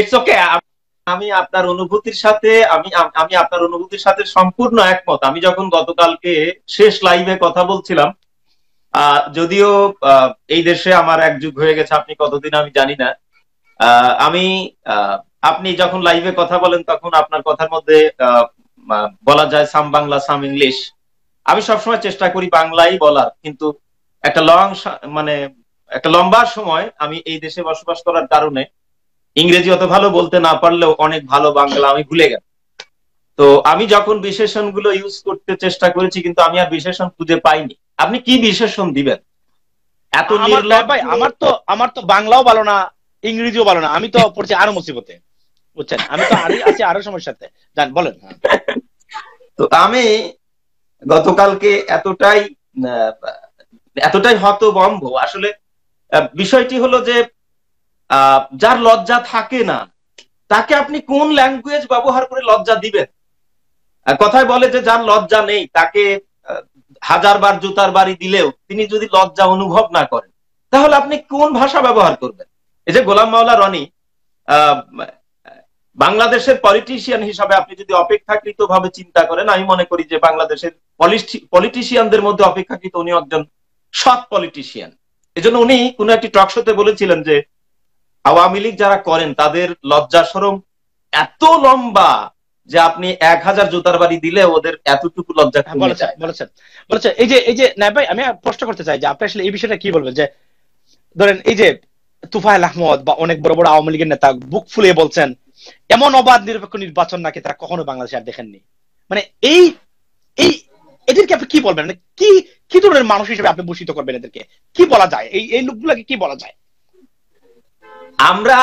It's okay আমি আপনার অনুভূতির সাথে আমি আমি আপনার অনুভূতির সাথে সম্পূর্ণ একমত আমি যখন গতকালকে শেষ লাইভে কথা বলছিলাম যদিও এই দেশে আমার এক যুগ হয়ে গেছে আপনি কতদিন আমি জানি না আমি আপনি যখন লাইভে কথা বলেন তখন আপনার কথার মধ্যে বলা যায় সাম বাংলা সাম ইংলিশ আমি সবসময় চেষ্টা করি বাংলাই বলার কিন্তু একটা লং মানে একটা লম্বা সময় আমি এই দেশে বসবাস করার কারণে ইংরেজি অত ভালো বলতে না পারলেও অনেক ভালো বাংলা আমি ভুলে গেলাম তো আমি যখন বিশেষণ গুলো ইউজ করতে চেষ্টা করেছি কিন্তু আমি আর বিশেষণ খুঁজে পাইনি আপনি কি বিশেষণ দিবেন এত ভাই আমার তো আমার তো বাংলাও ভালো না ইংরেজিও ভালো না আমি তো পড়ছি আরো মুসিবতে বুঝছেন আমি তো আরো আছি আরো সমস্যাতে জান বলেন তো আমি গতকালকে এতটাই এতটাই হতবম্ব আসলে বিষয়টি হলো যে যার লজ্জা থাকে না তাকে আপনি কোন ল্যাঙ্গুয়েজ ব্যবহার করে লজ্জা দিবেন কথায় বলে যে যার লজ্জা নেই তাকে হাজার বার জুতার বাড়ি দিলেও তিনি যদি লজ্জা অনুভব না করেন তাহলে আপনি কোন ভাষা ব্যবহার করবেন এই যে গোলাম মাওলা রনি বাংলাদেশের পলিটিশিয়ান হিসাবে আপনি যদি অপেক্ষাকৃত ভাবে চিন্তা করেন আমি মনে করি যে বাংলাদেশের পলিটিশিয়ানদের মধ্যে অপেক্ষাকৃত উনি একজন সৎ পলিটিশিয়ান এজন্য উনি কোন একটি টক শোতে বলেছিলেন যে আওয়ামী লীগ যারা করেন তাদের লজ্জা সরম এত লম্বা যে আপনি এক হাজার জুতার বাড়ি দিলে ওদের এতটুকু লজ্জা বলেছেন এই যে এই যে না ভাই আমি প্রশ্ন করতে চাই যে আপনি আসলে এই বিষয়টা কি বলবেন যে ধরেন এই যে তুফাইল আহমদ বা অনেক বড় বড় আওয়ামী লীগের নেতা বুক ফুলিয়ে বলছেন এমন অবাধ নিরপেক্ষ নির্বাচন নাকি তারা কখনো বাংলাদেশে আর দেখেননি মানে এই এই এদেরকে আপনি কি বলবেন মানে কি কি ধরনের মানুষ হিসেবে আপনি ভূষিত করবেন এদেরকে কি বলা যায় এই এই লোকগুলোকে কি বলা যায় আমরা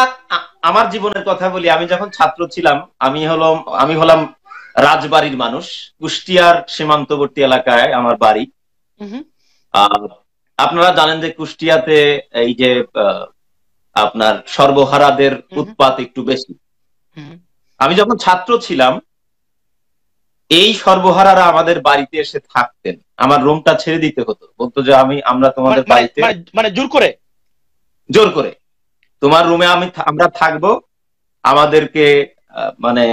আমার জীবনের কথা বলি আমি যখন ছাত্র ছিলাম আমি হলো আমি হলাম রাজবাড়ির মানুষ কুষ্টিয়ার সীমান্তবর্তী এলাকায় আমার বাড়ি আপনারা জানেন যে কুষ্টিয়াতে এই যে আপনার সর্বহারাদের উৎপাত একটু বেশি আমি যখন ছাত্র ছিলাম এই সর্বহারারা আমাদের বাড়িতে এসে থাকতেন আমার রুমটা ছেড়ে দিতে হতো বলতো যে আমি আমরা তোমাদের মানে, মানে, বাড়িতে মানে, মানে জোর করে জোর করে তোমার রুমে আমি আমরা থাকবো আমাদেরকে মানে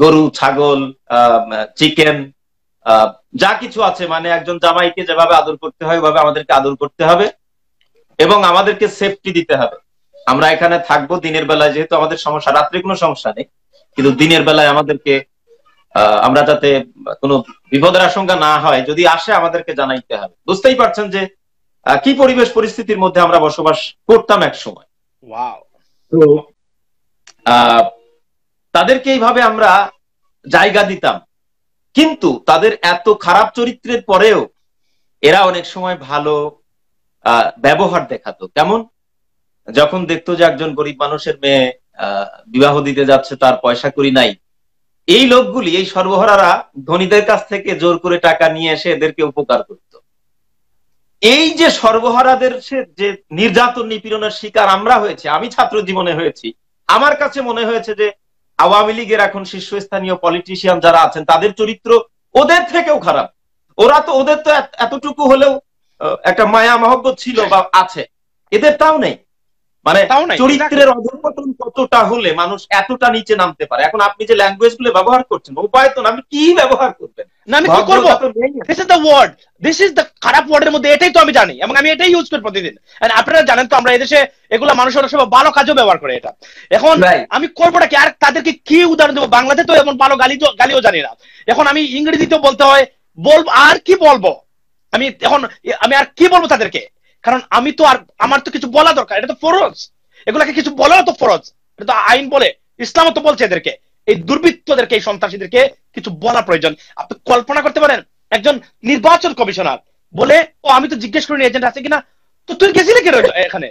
গরু ছাগল চিকেন যা কিছু আছে মানে একজন জামাইকে যেভাবে আদর করতে হয় ওভাবে আমাদেরকে আদর করতে হবে এবং আমাদেরকে সেফটি দিতে হবে আমরা এখানে থাকবো দিনের বেলায় যেহেতু আমাদের সমস্যা রাত্রে কোনো সমস্যা নেই কিন্তু দিনের বেলায় আমাদেরকে আমরা যাতে কোনো বিপদের আশঙ্কা না হয় যদি আসে আমাদেরকে জানাইতে হবে বুঝতেই পারছেন যে কি পরিবেশ পরিস্থিতির মধ্যে আমরা বসবাস করতাম এক সময় তাদেরকে এইভাবে আমরা জায়গা দিতাম কিন্তু তাদের এত খারাপ চরিত্রের পরেও এরা অনেক সময় ভালো ব্যবহার দেখাতো কেমন যখন দেখতো যে একজন গরিব মানুষের মেয়ে বিবাহ দিতে যাচ্ছে তার পয়সা করি নাই এই লোকগুলি এই সর্বহারারা ধনীদের কাছ থেকে জোর করে টাকা নিয়ে এসে এদেরকে উপকার করত এই যে সর্বহারাদের যে নির্যাতন নিপীড়নের শিকার আমরা হয়েছে আমি ছাত্র জীবনে হয়েছি আমার কাছে মনে হয়েছে যে আওয়ামী লীগের এখন শীর্ষস্থানীয় পলিটিশিয়ান যারা আছেন তাদের চরিত্র ওদের থেকেও খারাপ ওরা তো ওদের তো এতটুকু হলেও একটা মায়া মহব্বত ছিল বা আছে এদের তাও নেই মানে চরিত্রের অধপতন কতটা হলে মানুষ এতটা নিচে নামতে পারে এখন আপনি যে ল্যাঙ্গুয়েজ গুলো ব্যবহার করছেন উপায় তো আপনি কি ব্যবহার করবেন না আমি কি করবো this is the word this is the খারাপ ওয়ার্ডের মধ্যে এটাই তো আমি জানি এবং আমি এটাই ইউজ করি প্রতিদিন আপনারা জানেন তো আমরা এদেশে এগুলো মানুষের ভালো কাজও ব্যবহার করে এটা এখন আমি না কি আর তাদেরকে কি উদাহরণ দেবো বাংলাতে তো এমন ভালো গালি তো গালিও জানি না এখন আমি ইংরেজিতেও বলতে হয় বলবো আর কি বলবো আমি এখন আমি আর কি বলবো তাদেরকে কারণ আমি তো আর আমার তো কিছু বলা দরকার এটা তো ফরজ এগুলাকে কিছু বলা তো ফরজ এটা তো আইন বলে ইসলাম তো বলছে এদেরকে এই দুর্বৃত্তদেরকে এই সন্ত্রাসীদেরকে কিছু বলা প্রয়োজন আপনি কল্পনা করতে পারেন একজন নির্বাচন কমিশনার বলে ও আমি তো জিজ্ঞেস করিনি এজেন্ট আছে কিনা তো তুই গেছিলি কেন এখানে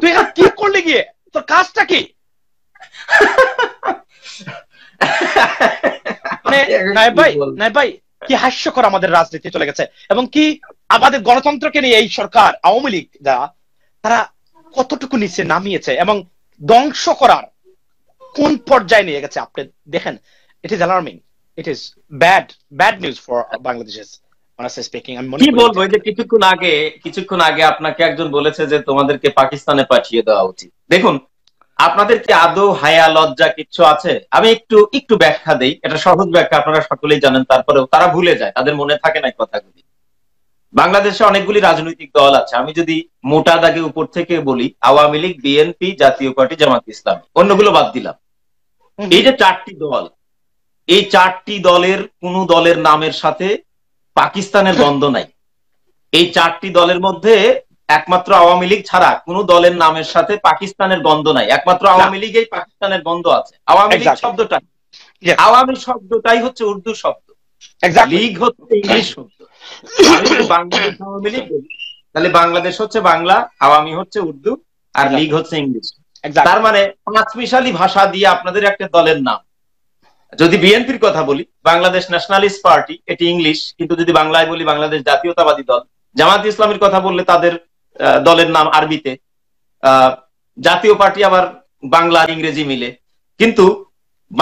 তুই এখানে কি করলি গিয়ে তোর কাজটা কি মানে, ভাই ভাই কি হাস্যকর আমাদের রাজনীতি চলে গেছে এবং কি আমাদের গণতন্ত্রকে নিয়ে এই সরকার আওয়ামী লীগ যারা তারা কতটুকু নিচে নামিয়েছে এবং ধ্বংস করার কোন পর্যায়ে নিয়ে গেছে আপনি দেখেন it is alarming it is bad bad news for বাংলাদেশের কিছুক্ষণ আগে কিছুক্ষণ আগে আপনাকে একজন বলেছে যে তোমাদেরকে পাকিস্তানে পাঠিয়ে দেওয়া উচিত দেখুন আপনাদের কি আদৌ হায়া লজ্জা কিছু আছে আমি একটু একটু ব্যাখ্যা দেই এটা সহজ ব্যাখ্যা আপনারা সকলেই জানেন তারপরেও তারা ভুলে যায় তাদের মনে থাকে না কথাগুলি বাংলাদেশে অনেকগুলি রাজনৈতিক দল আছে আমি যদি মোটা দাগে উপর থেকে বলি আওয়ামী লীগ বিএনপি জাতীয় পার্টি জামাত ইসলাম অন্যগুলো বাদ দিলাম এই যে চারটি দল এই চারটি দলের কোন দলের নামের সাথে পাকিস্তানের দ্বন্দ্ব নাই এই চারটি দলের মধ্যে একমাত্র আওয়ামী লীগ ছাড়া কোন দলের নামের সাথে পাকিস্তানের দ্বন্দ্ব নাই একমাত্র আওয়ামী লীগেই পাকিস্তানের দ্বন্দ্ব আছে আওয়ামী লীগ শব্দটা আওয়ামী শব্দটাই হচ্ছে উর্দু শব্দ লিগ হচ্ছে ইংলিশ শব্দ বাংলাদেশ তাহলে বাংলাদেশ হচ্ছে বাংলা আওয়ামী হচ্ছে উর্দু আর লিগ হচ্ছে ইংলিশ তার মানে পাঁচমিশালী ভাষা দিয়ে আপনাদের একটা দলের নাম যদি বিএনপির কথা বলি বাংলাদেশ ন্যাশনালিস্ট পার্টি এটি ইংলিশ কিন্তু যদি বাংলায় বলি বাংলাদেশ জাতীয়তাবাদী দল জামাত ইসলামের কথা বললে তাদের দলের নাম আরবিতে জাতীয় পার্টি আবার বাংলা আর ইংরেজি মিলে কিন্তু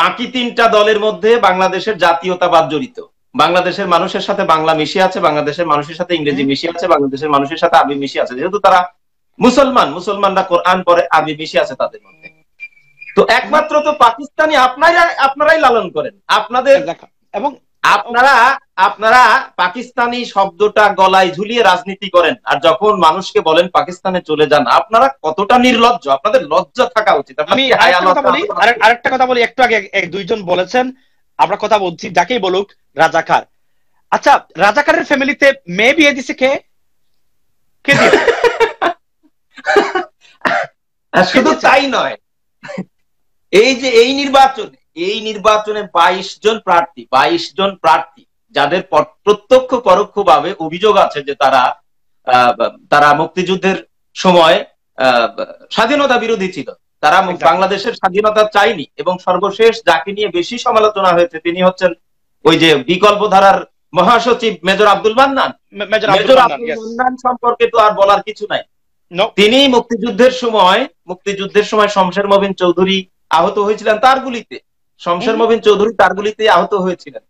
বাকি তিনটা দলের মধ্যে বাংলাদেশের জাতীয়তাবাদ জড়িত বাংলাদেশের মানুষের সাথে বাংলা মিশে আছে বাংলাদেশের মানুষের সাথে ইংরেজি মিশে আছে বাংলাদেশের মানুষের সাথে আমি মিশে আছে যেহেতু তারা মুসলমান মুসলমানরা কোরআন পরে আমি মিশে আছে তাদের মধ্যে তো একমাত্র তো পাকিস্তানি আপনারাই আপনারাই লালন করেন আপনাদের এবং আপনারা আপনারা পাকিস্তানি শব্দটা গলায় ঝুলিয়ে রাজনীতি করেন আর যখন মানুষকে বলেন পাকিস্তানে চলে যান আপনারা কতটা নির্লজ্জ আপনাদের লজ্জা থাকা উচিত আমি আরেকটা কথা বলি একটু আগে দুইজন বলেছেন আমরা কথা বলছি যাকেই বলুক রাজাকার আচ্ছা রাজাকারের ফ্যামিলিতে মেয়ে বিয়ে দিছে কে কে শুধু তাই নয় এই যে এই নির্বাচন এই নির্বাচনে বাইশ জন প্রার্থী বাইশ জন প্রার্থী যাদের প্রত্যক্ষ পরোক্ষভাবে অভিযোগ আছে যে তারা তারা মুক্তিযুদ্ধের সময় স্বাধীনতা বিরোধী ছিল তারা বাংলাদেশের স্বাধীনতা চাইনি এবং সর্বশেষ যাকে নিয়ে বেশি সমালোচনা হয়েছে তিনি হচ্ছেন ওই যে বিকল্প ধারার মহাসচিব মেজর আব্দুল মান্নান মেজর আব্দুল মান্নান সম্পর্কে তো আর বলার কিছু নাই তিনি মুক্তিযুদ্ধের সময় মুক্তিযুদ্ধের সময় শমশের মবিন চৌধুরী আহত হয়েছিলেন তার গুলিতে শমশের মবিন চৌধুরী তারগুলিতে আহত হয়েছিলেন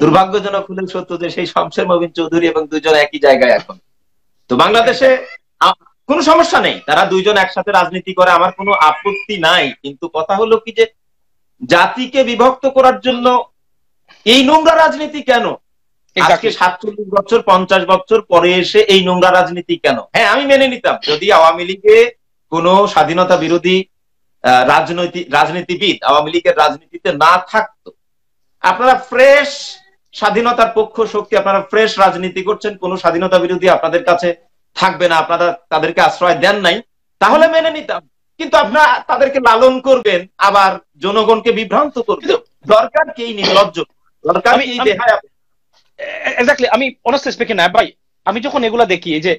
দুর্ভাগ্যজনক হলে সত্য যে সেই শমশের মবিন চৌধুরী এবং দুজন একই জায়গায় এখন তো বাংলাদেশে কোনো সমস্যা নেই তারা দুইজন একসাথে রাজনীতি করে আমার কোনো আপত্তি নাই কিন্তু কথা হলো কি যে জাতিকে বিভক্ত করার জন্য এই নোংরা রাজনীতি কেন আজকে সাতচল্লিশ বছর পঞ্চাশ বছর পরে এসে এই নোংরা রাজনীতি কেন হ্যাঁ আমি মেনে নিতাম যদি আওয়ামী লীগে কোনো স্বাধীনতা বিরোধী রাজনৈতিক রাজনীতিবিদ আওয়ামী লীগের রাজনীতিতে না থাকতো আপনারা ফ্রেশ স্বাধীনতার পক্ষ শক্তি আপনারা ফ্রেশ রাজনীতি করছেন কোন স্বাধীনতা বিরোধী আপনাদের কাছে থাকবে না আপনারা তাদেরকে আশ্রয় দেন নাই তাহলে মেনে নিতাম কিন্তু আপনারা তাদেরকে লালন করবেন আবার জনগণকে বিভ্রান্ত করবেন দরকার কি নির্লজ্জ দরকার আমি আমি অনেস্টলি স্পিকিং না ভাই আমি যখন এগুলা দেখি যে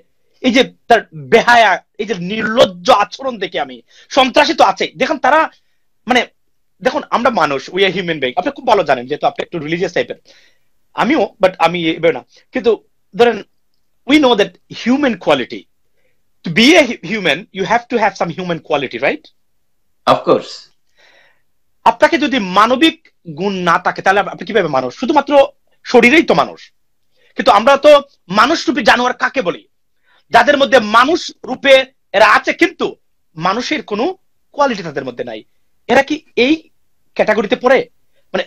এই যে তার বেহায়া এই যে নির্লজ্জ আচরণ দেখে আমি সন্ত্রাসী তো আছে দেখুন তারা মানে দেখুন আমরা মানুষ উই আর হিউম্যান বিং আপনি খুব ভালো জানেন যেহেতু আপনি একটু রিলিজিয়াস টাইপের আমিও বাট আমি এবার না কিন্তু ধরেন we know that human quality to be a human you have to have some human quality right of course আপনাকে যদি মানবিক গুণ না থাকে তাহলে আপনি কিভাবে মানুষ শুধুমাত্র শরীরেই তো মানুষ কিন্তু আমরা তো মানুষ রূপী জানোয়ার কাকে বলি যাদের মধ্যে মানুষ রূপে এরা আছে কিন্তু মানুষের কোনো কোয়ালিটি তাদের মধ্যে নাই এরা কি এই ক্যাটাগরিতে পড়ে মানে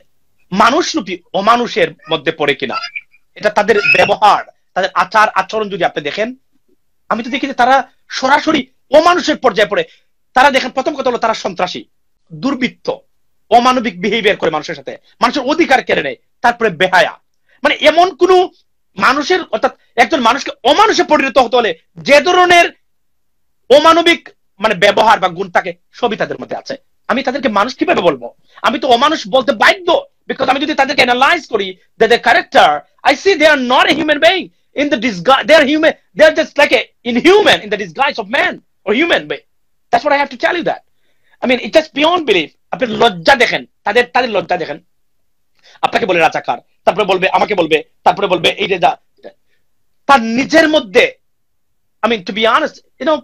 রূপী অমানুষের মধ্যে পড়ে কিনা এটা তাদের ব্যবহার তাদের আচার আচরণ যদি আপনি দেখেন আমি তো দেখি যে তারা সরাসরি অমানুষের পর্যায়ে পড়ে তারা দেখেন প্রথম কথা হলো তারা সন্ত্রাসী দুর্বৃত্ত অমানবিক বিহেভিয়ার করে মানুষের সাথে মানুষের অধিকার কেড়ে নেয় তারপরে বেহায়া মানে এমন কোনো মানুষের অর্থাৎ একজন মানুষকে অমানুষে পরিণত হতে হলে যে ধরনের অমানবিক মানে ব্যবহার বা গুণ থাকে সবই তাদের মধ্যে আছে আমি তাদেরকে মানুষ কিভাবে বলবো আমি তো অমানুষ বলতে বাধ্য বিকজ আমি যদি তাদেরকে অ্যানালাইজ করি they they character I see they are not a human being in the disguise they are human they are just like a inhuman in the disguise of man or human being that's what I have to tell you that I mean it just beyond believe আপনি লজ্জা দেখেন তাদের তাদের লজ্জা দেখেন আপনাকে বলে রাজাকার তারপরে বলবে আমাকে বলবে তারপরে বলবে এই যে যা তার নিজের মধ্যে আমি টু বি আনেস্ট ইউনো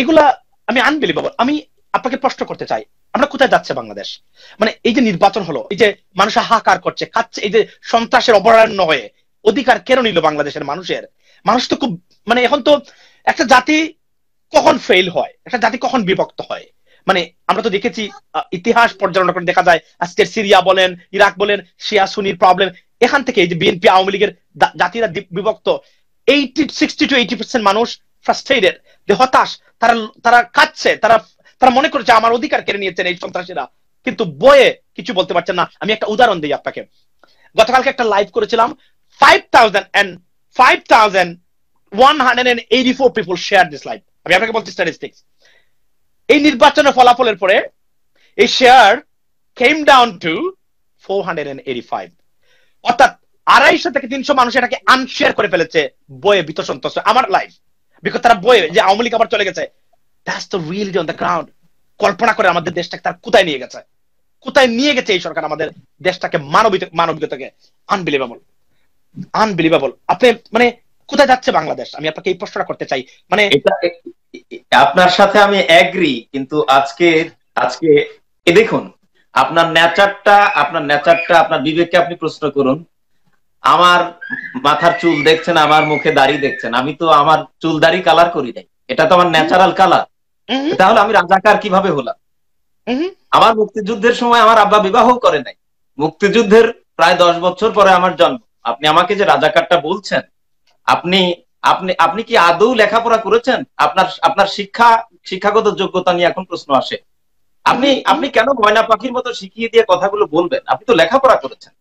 এগুলা আমি আনবিলি বাবা আমি আপনাকে প্রশ্ন করতে চাই আমরা কোথায় যাচ্ছে বাংলাদেশ মানে এই যে নির্বাচন হলো এই যে মানুষ হাহাকার করছে খাচ্ছে এই যে সন্ত্রাসের অবরাণ্য হয়ে অধিকার কেন নিল বাংলাদেশের মানুষের মানুষ তো খুব মানে এখন তো একটা জাতি কখন ফেল হয় একটা জাতি কখন বিভক্ত হয় মানে আমরা তো দেখেছি ইতিহাস পর্যালোচনা করে দেখা যায় আজকের সিরিয়া বলেন ইরাক বলেন শিয়া সুনির প্রবলেম এখান থেকে এই যে বিএনপি আওয়ামী লীগের জাতিরা বিভক্ত eighty sixty two eighty percent মানুষ ফ্রাস্ট্রেটেড যে হতাশ তারা তারা কাঁদছে তারা তারা মনে করছে আমার অধিকার কেড়ে নিয়েছেন এই সন্ত্রাসীরা কিন্তু বয়ে কিছু বলতে পারছেন না আমি একটা উদাহরণ দিই আপনাকে গতকালকে একটা লাইভ করেছিলাম five thousand and five thousand one hundred and eighty four people share this live আমি আপনাকে বলছি স্ট্যাটিস্টিক্স এই নির্বাচনের ফলাফলের পরে এই share came down to four hundred and eighty five অর্থাৎ আড়াইশো থেকে তিনশো মানুষ এটাকে আনশেয়ার করে ফেলেছে বইয়ে ভীত সন্তোষ আমার লাইফ বিকজ তারা বইয়ে যে আওয়ামী লীগ আবার চলে গেছে that's the on the ground কল্পনা করে আমাদের দেশটাকে তার কোথায় নিয়ে গেছে কোথায় নিয়ে গেছে এই সরকার আমাদের দেশটাকে মানবিক মানবিকতাকে আনবিলিভেবল আনবিলিভেবল আপনি মানে কোথায় যাচ্ছে বাংলাদেশ আমি আপনাকে এই প্রশ্নটা করতে চাই মানে আপনার সাথে আমি অ্যাগ্রি কিন্তু আজকে আজকে এ দেখুন আপনার নেচারটা আপনার নেচারটা আপনার বিবেককে আপনি প্রশ্ন করুন আমার মাথার চুল দেখছেন আমার মুখে দাড়ি দেখছেন আমি তো আমার চুল দাড়ি কালার করি নাই এটা তো আমার ন্যাচারাল কালার তাহলে আমি রাজাকার কিভাবে হলাম আমার মুক্তিযুদ্ধের সময় আমার আব্বা বিবাহ করে নাই মুক্তিযুদ্ধের প্রায় দশ বছর পরে আমার জন্ম আপনি আমাকে যে রাজাকারটা বলছেন আপনি আপনি আপনি কি আদৌ লেখাপড়া করেছেন আপনার আপনার শিক্ষা শিক্ষাগত যোগ্যতা নিয়ে এখন প্রশ্ন আসে আপনি আপনি কেন ময়না পাখির মতো শিখিয়ে দিয়ে কথাগুলো বলবেন আপনি তো লেখাপড়া করেছেন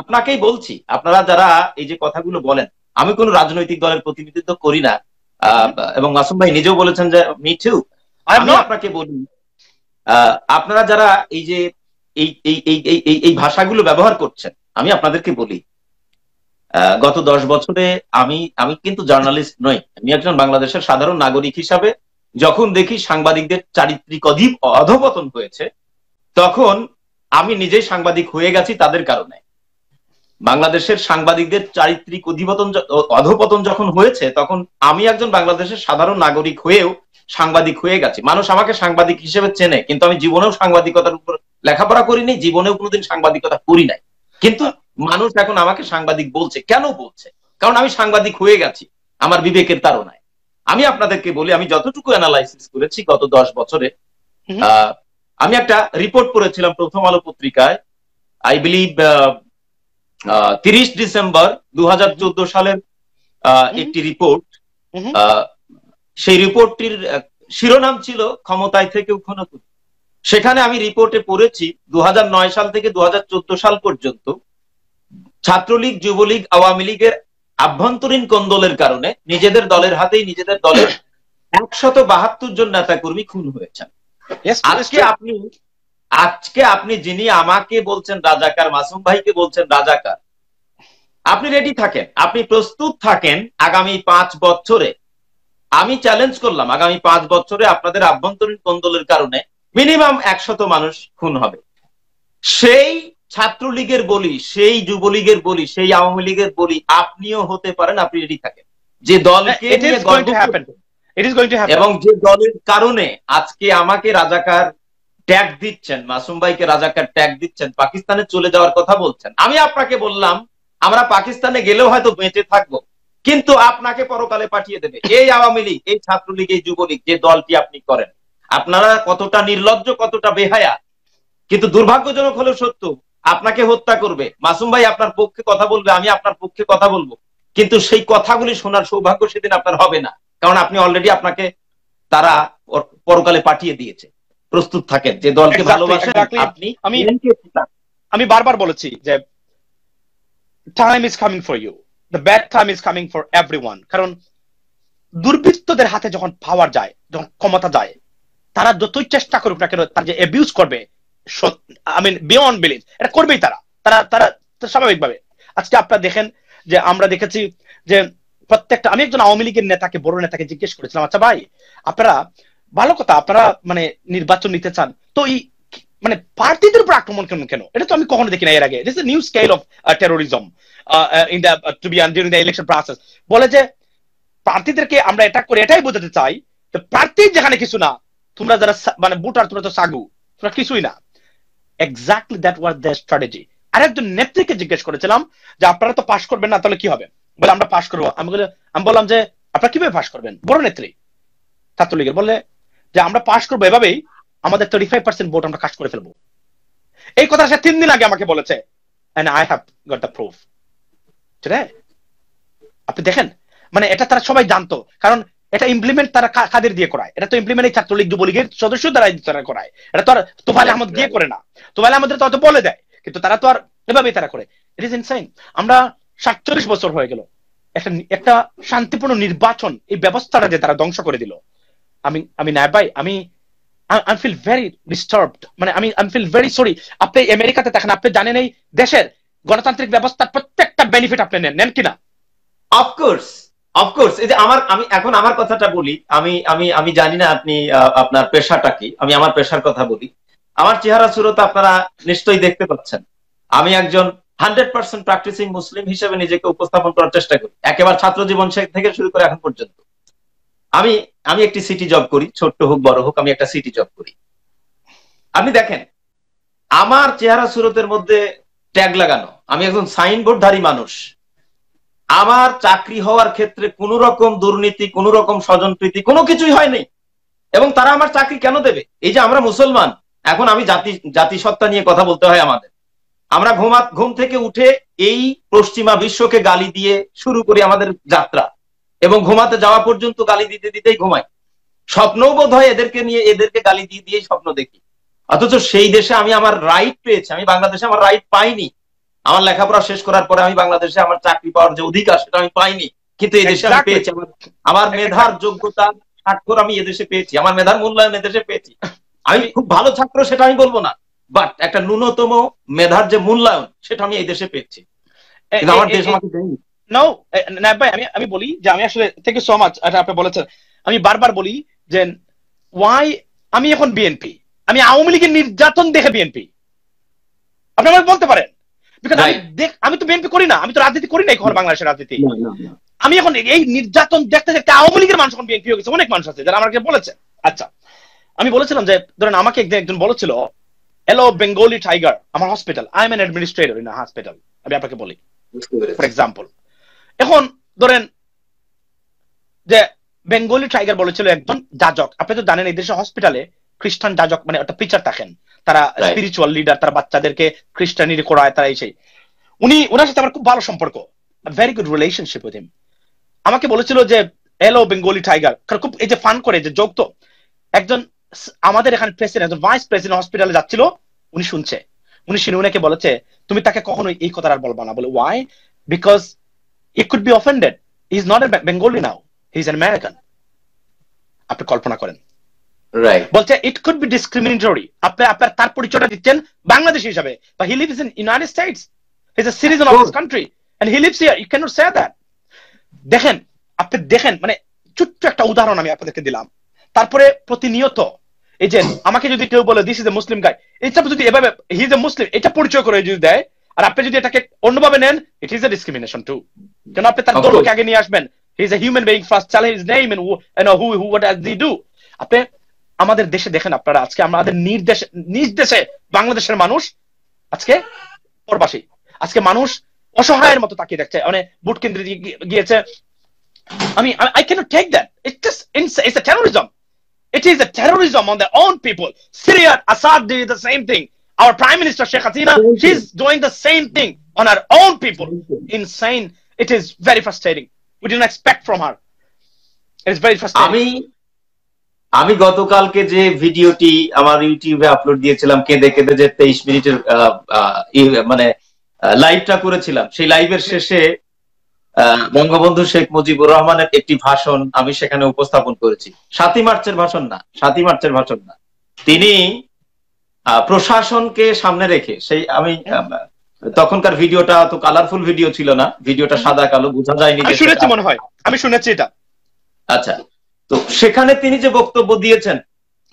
আপনাকেই বলছি আপনারা যারা এই যে কথাগুলো বলেন আমি কোনো রাজনৈতিক দলের প্রতিনিধিত্ব করি না এবং মাসুম ভাই নিজেও বলেছেন যে মিঠু আমি আপনাকে বলি আপনারা যারা এই যে এই এই এই এই ভাষাগুলো ব্যবহার করছেন আমি আপনাদেরকে বলি গত দশ বছরে আমি আমি কিন্তু জার্নালিস্ট নই আমি একজন বাংলাদেশের সাধারণ নাগরিক হিসাবে যখন দেখি সাংবাদিকদের চারিত্রিক অধীপ অধপতন হয়েছে তখন আমি নিজেই সাংবাদিক হয়ে গেছি তাদের কারণে বাংলাদেশের সাংবাদিকদের চারিত্রিক অধিপতন অধপতন যখন হয়েছে তখন আমি একজন বাংলাদেশের সাধারণ নাগরিক হয়েও সাংবাদিক হয়ে গেছি মানুষ আমাকে সাংবাদিক হিসেবে চেনে কিন্তু আমি জীবনেও সাংবাদিকতার উপর লেখাপড়া করিনি জীবনেও কোনোদিন সাংবাদিকতা করি নাই কিন্তু মানুষ এখন আমাকে সাংবাদিক বলছে কেন বলছে কারণ আমি সাংবাদিক হয়ে গেছি আমার বিবেকের নাই আমি আপনাদেরকে বলি আমি যতটুকু অ্যানালাইসিস করেছি গত দশ বছরে আমি একটা রিপোর্ট করেছিলাম প্রথম আলো পত্রিকায় আই বিলিভ তিরিশ ডিসেম্বর দু সালের একটি রিপোর্ট সেই রিপোর্টটির শিরোনাম ছিল ক্ষমতায় থেকেও ক্ষণকুটি সেখানে আমি রিপোর্টে পড়েছি দু সাল থেকে দু সাল পর্যন্ত ছাত্রলীগ যুবলীগ আওয়ামী লীগের আভ্যন্তরীণ কন্দলের কারণে নিজেদের দলের হাতেই নিজেদের দলের একশত বাহাত্তর জন নেতা কর্মী খুন হয়েছেন আজকে আপনি আজকে আপনি যিনি আমাকে বলছেন রাজাকার মাসুম ভাইকে বলছেন রাজাকার আপনি রেডি থাকেন আপনি প্রস্তুত থাকেন আগামী পাঁচ বছরে আমি চ্যালেঞ্জ করলাম আগামী পাঁচ বছরে আপনাদের আভ্যন্তরীণ কন্দলের কারণে মিনিমাম একশত মানুষ খুন হবে সেই ছাত্রলীগের বলি সেই যুবলীগের বলি সেই আওয়ামী লীগের বলি আপনিও হতে পারেন আপনি রেডি থাকেন যে দলকে এবং যে দলের কারণে আজকে আমাকে রাজাকার ট্যাগ দিচ্ছেন মাসুম ভাইকে রাজাকার ট্যাগ দিচ্ছেন পাকিস্তানে চলে যাওয়ার কথা বলছেন আমি আপনাকে বললাম আমরা পাকিস্তানে গেলেও হয়তো বেঁচে থাকবো কিন্তু আপনাকে পরকালে পাঠিয়ে দেবে এই আওয়ামী লীগ এই ছাত্রলীগ এই যুবলীগ যে দলটি আপনি করেন আপনারা কতটা নির্লজ্জ কতটা বেহায়া কিন্তু দুর্ভাগ্যজনক হলো সত্য আপনাকে হত্যা করবে মাসুম ভাই আপনার পক্ষে কথা বলবে আমি আপনার পক্ষে কথা বলবো কিন্তু সেই কথাগুলি শোনার সৌভাগ্য সেদিন আপনার হবে না কারণ আপনি অলরেডি আপনাকে তারা পরকালে পাঠিয়ে দিয়েছে প্রস্তুত থাকেন যে দলকে আপনি আমি আমি বারবার বলেছি যে time is coming for you the bad time is coming for everyone কারণ দুর্বৃত্তদের হাতে যখন পাওয়ার যায় যখন ক্ষমতা যায় তারা যতই চেষ্টা করুক না কেন তার যে অ্যাবিউজ করবে আই মিন বিয়ন্ড বিলিভ এটা করবেই তারা তারা তারা আজকে আপনারা দেখেন যে আমরা দেখেছি যে প্রত্যেকটা আমি একজন আওয়ামী লীগের নেতাকে বড় নেতাকে জিজ্ঞেস করেছিলাম আচ্ছা ভাই আপনারা ভালো কথা আপনারা মানে নির্বাচন নিতে চান তো এই মানে পার্টিদের উপর আক্রমণ কেন কেন এটা তো আমি কখনো দেখি না এর আগে this new scale of terrorism in the to be the election process বলে যে প্রার্থীদেরকে আমরা এটা করে এটাই বোঝাতে চাই যে প্রার্থী যেখানে কিছু না তোমরা যারা মানে বুটার তোমরা তো সাগু তোমরা কিছুই না exactly that was the strategy আর একজন নেত্রীকে জিজ্ঞেস করেছিলাম যে আপনারা তো পাস করবেন না তাহলে কি হবে বলে আমরা পাস করবো আমি বলে আমি বললাম যে আপনারা কিভাবে পাস করবেন বড় নেত্রী ছাত্রলীগের বললে যে আমরা পাস করবো এভাবেই আমাদের থার্টি ফাইভ পার্সেন্ট ভোট আমরা কাজ করে ফেলবো এই কথা সে তিন দিন আগে আমাকে বলেছে and I have got the proof আপনি দেখেন মানে এটা তারা সবাই জানতো কারণ এটা ইমপ্লিমেন্ট তারা কাদের দিয়ে করায় এটা তো ইমপ্লিমেন্ট এই ছাত্রলীগ যুবলীগের সদস্য দ্বারা তারা করায় এটা তো আর তোফালে আহমদ দিয়ে করে না তোফালে আহমদের তো বলে দেয় কিন্তু তারা তো আর এভাবেই তারা করে ইট ইজ ইনসাইন আমরা সাতচল্লিশ বছর হয়ে গেল একটা একটা শান্তিপূর্ণ নির্বাচন এই ব্যবস্থাটা যে তারা ধ্বংস করে দিল আমি আমি না ভাই আমি আই ফিল ভেরি ডিস্টার্বড মানে আমি আই ফিল ভেরি সরি আপনি আমেরিকাতে দেখেন আপনি জানেন এই দেশের গণতান্ত্রিক ব্যবস্থার প্রত্যেকটা বেনিফিট আপনি নেন নেন কিনা অফকোর্স অফকোর্স এই যে আমার আমি এখন আমার কথাটা বলি আমি আমি আমি জানি না আপনি আপনার পেশাটা কি আমি আমার পেশার কথা বলি আমার চেহারা সুরত আপনারা নিশ্চয়ই দেখতে পাচ্ছেন আমি একজন হান্ড্রেড পার্সেন্ট প্র্যাকটিসিং মুসলিম হিসেবে নিজেকে উপস্থাপন করার চেষ্টা করি একেবারে ছাত্র জীবন থেকে শুরু করে এখন পর্যন্ত আমি আমি একটি সিটি জব করি ছোট্ট হোক বড় হোক আমি একটা সিটি জব করি আপনি দেখেন আমার চেহারা সুরতের মধ্যে ট্যাগ লাগানো আমি একজন সাইনবোর্ডধারী মানুষ আমার চাকরি হওয়ার ক্ষেত্রে কোন রকম দুর্নীতি কোন রকম প্রীতি কোনো কিছুই হয়নি এবং তারা আমার চাকরি কেন দেবে এই যে আমরা মুসলমান এখন আমি জাতি জাতিসত্তা নিয়ে কথা বলতে হয় আমাদের আমরা ঘুমা ঘুম থেকে উঠে এই পশ্চিমা বিশ্বকে গালি দিয়ে শুরু করি আমাদের যাত্রা এবং ঘুমাতে যাওয়া পর্যন্ত গালি দিতে দিতেই ঘুমাই স্বপ্নও বোধ হয় এদেরকে নিয়ে এদেরকে গালি দিয়ে দিয়েই স্বপ্ন দেখি অথচ সেই দেশে আমি আমার রাইট পেয়েছি আমি বাংলাদেশে আমার রাইট পাইনি আমার লেখাপড়া শেষ করার পরে আমি বাংলাদেশে আমার চাকরি পাওয়ার যে অধিকার সেটা আমি পাইনি কিন্তু এদেশে আমি পেয়েছি আমার মেধার যোগ্যতা স্বাক্ষর আমি এদেশে পেয়েছি আমার মেধার মূল্যায়ন এদেশে পেয়েছি আমি খুব ভালো ছাত্র সেটা আমি বলবো না বাট একটা ন্যূনতম মেধার যে মূল্যায়ন সেটা আমি এই দেশে পেয়েছি আমার দেশ আমাকে দেয়নি নাও না ভাই আমি আমি বলি যে আমি আসলে থেকে সো মাচ আপনি বলেছেন আমি বারবার বলি যে ওয়াই আমি এখন বিএনপি আমি আওয়ামী লীগের নির্যাতন দেখে বিএনপি আপনি আমাকে বলতে পারেন বিকজ আমি আমি তো বিএনপি করি না আমি তো রাজনীতি করি না এখন বাংলাদেশের রাজনীতি আমি এখন এই নির্যাতন দেখতে দেখতে আওয়ামী লীগের মানুষ এখন বিএনপি হয়ে গেছে অনেক মানুষ আছে যারা আমাকে বলেছে আচ্ছা আমি বলেছিলাম যে ধরেন আমাকে একদিন একজন বলেছিল হ্যালো বেঙ্গলি টাইগার আমার hospital I am an administrator in hospital আমি আপনাকে বলি ফর এক্সাম্পল এখন ধরেন যে বেঙ্গলি টাইগার বলেছিল একজন যাজক আপনি তো জানেন এই দেশে হসপিটালে খ্রিস্টান যাজক মানে একটা পিচার থাকেন তারা স্পিরিচুয়াল লিডার তার বাচ্চাদেরকে খ্রিস্টানির করায় তারা এসে উনি ওনার সাথে আমার খুব ভালো সম্পর্ক very good relationship with him আমাকে বলেছিল যে এলো বেঙ্গলি টাইগার কারণ খুব এই যে ফান করে যে যোগ তো একজন আমাদের এখানে প্রেসিডেন্ট একজন ভাইস প্রেসিডেন্ট হসপিটালে যাচ্ছিল উনি শুনছে উনি শুনে উনাকে বলেছে তুমি তাকে কখনো এই কথা আর বলবা না বলে why because he could be offended is not a Bengali now he is an American আপনি কল্পনা করেন বলছে ইট কুড বি ডিসক্রিমিনেটরি আপনি আপনার তার পরিচয়টা দিচ্ছেন বাংলাদেশ হিসাবে বা he lives in United States is a citizen of this country and he lives here you cannot say that দেখেন আপনি দেখেন মানে ছোট্ট একটা উদাহরণ আমি আপনাদেরকে দিলাম তারপরে প্রতিনিয়ত এই যে আমাকে যদি কেউ বলে দিস ইজ এ মুসলিম গাই এটা যদি এভাবে হি ইজ এ মুসলিম এটা পরিচয় করে যদি দেয় আর আপনি যদি এটাকে অন্যভাবে নেন it is a discrimination to কেন আপনি তার দলকে আগে নিয়ে আসবেন he is a human being first challenge name and who who what as do আপনি আমাদের দেশে দেখেন আপনারা আজকে আমাদের নির্দেশ নিজ দেশে বাংলাদেশের মানুষ আজকে প্রবাসী আজকে মানুষ অসহায়ের মতো তাকিয়ে দেখছে মানে বুট কেন্দ্রে গিয়েছে আমি I can take that it's it's a terrorism It is a terrorism on their own people. Syria, Assad did the same thing. Our Prime Minister Sheikh Hasina, she's doing the same thing on our own people. Insane. It is very frustrating. We didn't expect from her. It is very frustrating. I mean, আমি গতকালকে যে ভিডিওটি আমার ইউটিউবে upload দিয়েছিলাম কেঁদে কেঁদে যে তেইশ মিনিটের মানে লাইভটা করেছিলাম সেই লাইভের শেষে বঙ্গবন্ধু শেখ মুজিবুর রহমানের একটি ভাষণ আমি সেখানে উপস্থাপন করেছি সাতই মার্চের ভাষণ না সাতই মার্চের ভাষণ না তিনি প্রশাসনকে সামনে রেখে সেই আমি তখনকার ভিডিওটা তো কালারফুল ভিডিও ছিল না ভিডিওটা সাদা কালো বোঝা যায়নি শুনেছি মনে হয় আমি শুনেছি এটা আচ্ছা তো সেখানে তিনি যে বক্তব্য দিয়েছেন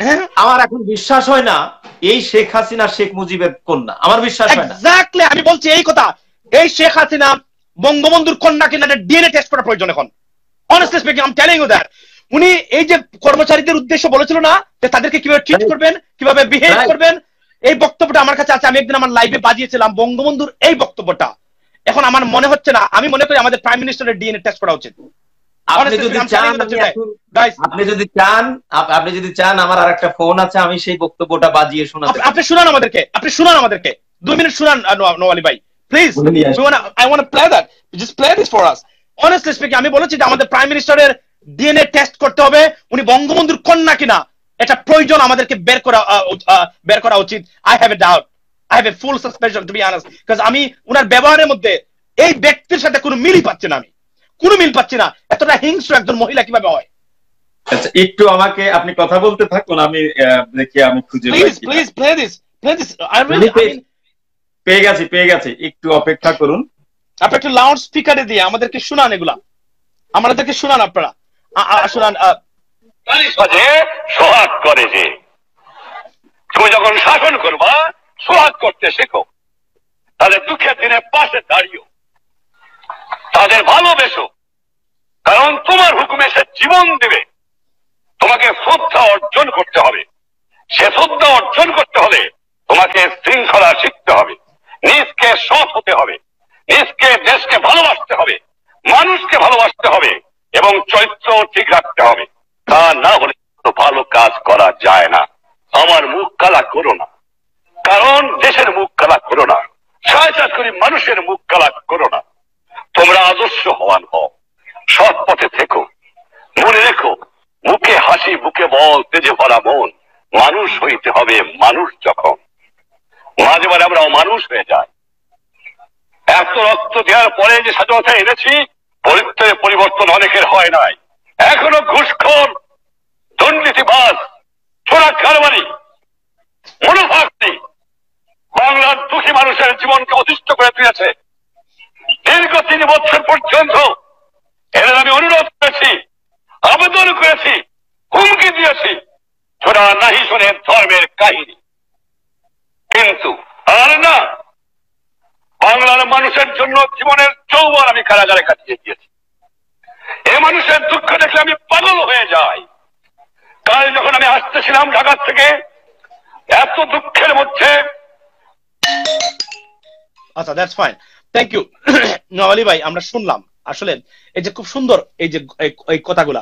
হ্যাঁ? আমার এখন বিশ্বাস হয় না এই শেখ হাসিনা শেখ মুজিবের কন্যা আমার বিশ্বাস হয় আমি বলছি এই কথা এই শেখ হাসিনা বঙ্গবন্ধুর কন্যা কিনা ডিএনএ টেস্ট করা প্রয়োজন এখন honestly speaking am telling you that উনি এই যে কর্মচারীদের উদ্দেশ্য বলেছিল না যে তাদেরকে কিভাবে ট্রিট করবেন কিভাবে বিহেভ করবেন এই বক্তব্যটা আমার কাছে আছে আমি একদিন আমার লাইভে বাজিয়েছিলাম বঙ্গবন্ধুর এই বক্তব্যটা এখন আমার মনে হচ্ছে না আমি মনে করি আমাদের প্রাইম মিনিস্টারের ডিএনএ টেস্ট করা উচিত আপনি যদি চান আপনি যদি চান ফোন আছে আমি সেই বক্তব্যটা বাজিয়ে শোনাতে আপনি শুনান আমাদেরকে আপনি শুনান আমাদেরকে দুই মিনিট শুনান নোয়ালি ভাই please I play that just play this for us honestly speaking আমি বলেছি যে আমাদের প্রাইম মিনিস্টারের ডিএনএ টেস্ট করতে হবে উনি বঙ্গবন্ধুর কন্যা কিনা এটা প্রয়োজন আমাদেরকে বের করা বের করা উচিত I have a doubt I have a full suspension to be honest আমি উনার ব্যবহারের মধ্যে এই ব্যক্তির সাথে কোনো মিলই পাচ্ছি না আমি কোনো মিল পাচ্ছি না এতটা হিংস্র একজন মহিলা কিভাবে হয় আচ্ছা একটু আমাকে আপনি কথা বলতে থাকুন আমি দেখি আমি খুঁজে please please play this play this I really পেয়ে গেছি পেয়ে গেছি একটু অপেক্ষা করুন আপনি একটু লাউড স্পিকারে দিয়ে আমাদেরকে শোনান এগুলা আমাদেরকে শোনান আপনারা শোনান সোহাগ করে যে তুমি যখন শাসন করবা সোহাগ করতে শেখো তাহলে দুঃখের দিনে পাশে দাঁড়িয়ে তাদের ভালোবেসো কারণ তোমার হুকুমে সে জীবন দেবে তোমাকে শ্রদ্ধা অর্জন করতে হবে সে শ্রদ্ধা অর্জন করতে হলে তোমাকে শৃঙ্খলা শিখতে হবে নিজকে সৎ হতে হবে নিজকে দেশকে ভালোবাসতে হবে মানুষকে ভালোবাসতে হবে এবং চরিত্র ঠিক রাখতে হবে তা না হলে তো ভালো কাজ করা যায় না আমার মুখ কালা করো না কারণ দেশের মুখ কালা করো না ছয় চাষ করি মানুষের মুখ কালা করো না তোমরা আদর্শ হওয়ান হও সৎ পথে থেকো মনে রেখো মুখে হাসি বুকে বল তেজে ভরা মন মানুষ হইতে হবে মানুষ যখন মাঝে মাঝে আমরা অমানুষ হয়ে যাই এত রক্ত দেওয়ার পরে যে স্বাধীনতা এনেছি পরিত্রের পরিবর্তন অনেকের হয় নাই এখনো ঘুষখোর দুর্নীতিবাস ছোড়া কারবারি মনোভাব বাংলার দুঃখী মানুষের জীবনকে অতিষ্ঠ করে তুলেছে কারাগারে কাটিয়ে দিয়েছে এ মানুষের দুঃখ দেখে আমি পাগল হয়ে যাই কাল যখন আমি আসতেছিলাম ঢাকার থেকে এত দুঃখের মধ্যে আচ্ছা দ্যাটস ফাইন থ্যাংক ইউ নওয়ালি ভাই আমরা শুনলাম আসলে এই যে খুব সুন্দর এই যে এই কথাগুলা